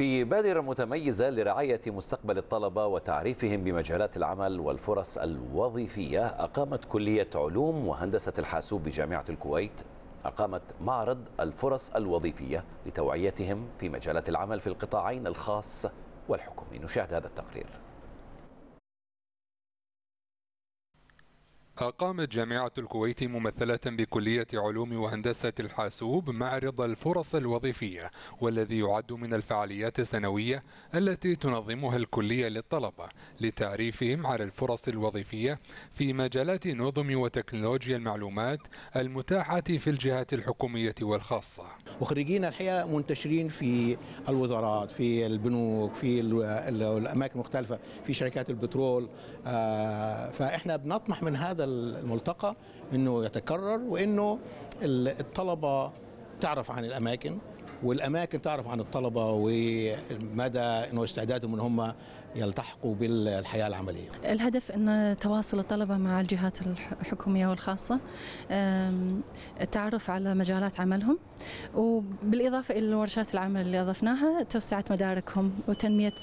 في بادرة متميزة لرعاية مستقبل الطلبة وتعريفهم بمجالات العمل والفرص الوظيفية أقامت كلية علوم وهندسة الحاسوب بجامعة الكويت أقامت معرض الفرص الوظيفية لتوعيتهم في مجالات العمل في القطاعين الخاص والحكومي نشاهد هذا التقرير أقامت جامعة الكويت ممثلة بكلية علوم وهندسة الحاسوب معرض الفرص الوظيفية والذي يعد من الفعاليات السنوية التي تنظمها الكلية للطلبة لتعريفهم على الفرص الوظيفية في مجالات نظم وتكنولوجيا المعلومات المتاحة في الجهات الحكومية والخاصة وخريجين الحقيقة منتشرين في الوزارات في البنوك في الأماكن المختلفة في شركات البترول آه، فإحنا بنطمح من هذا الملتقى انه يتكرر وانه الطلبه تعرف عن الاماكن والاماكن تعرف عن الطلبه ومدى انه استعدادهم ان هم يلتحقوا بالحياه العمليه. الهدف ان تواصل الطلبه مع الجهات الحكوميه والخاصه التعرف على مجالات عملهم وبالاضافه الى ورشات العمل اللي اضفناها توسعه مداركهم وتنميه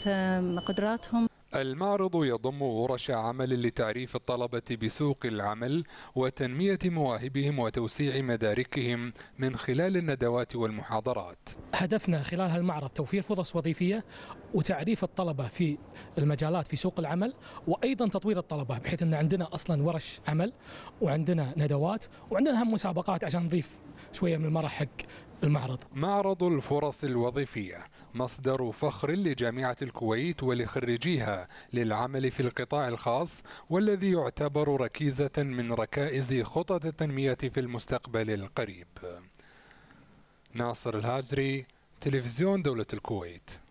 قدراتهم المعرض يضم ورش عمل لتعريف الطلبة بسوق العمل وتنمية مواهبهم وتوسيع مداركهم من خلال الندوات والمحاضرات. هدفنا خلال هالمعرض توفير فرص وظيفية وتعريف الطلبة في المجالات في سوق العمل وأيضا تطوير الطلبة بحيث أن عندنا أصلا ورش عمل وعندنا ندوات وعندنا هم مسابقات عشان نضيف شويه من المرح حق المعرض معرض الفرص الوظيفية مصدر فخر لجامعة الكويت ولخريجيها للعمل في القطاع الخاص والذي يعتبر ركيزة من ركائز خطط التنمية في المستقبل القريب ناصر الهاجري تلفزيون دولة الكويت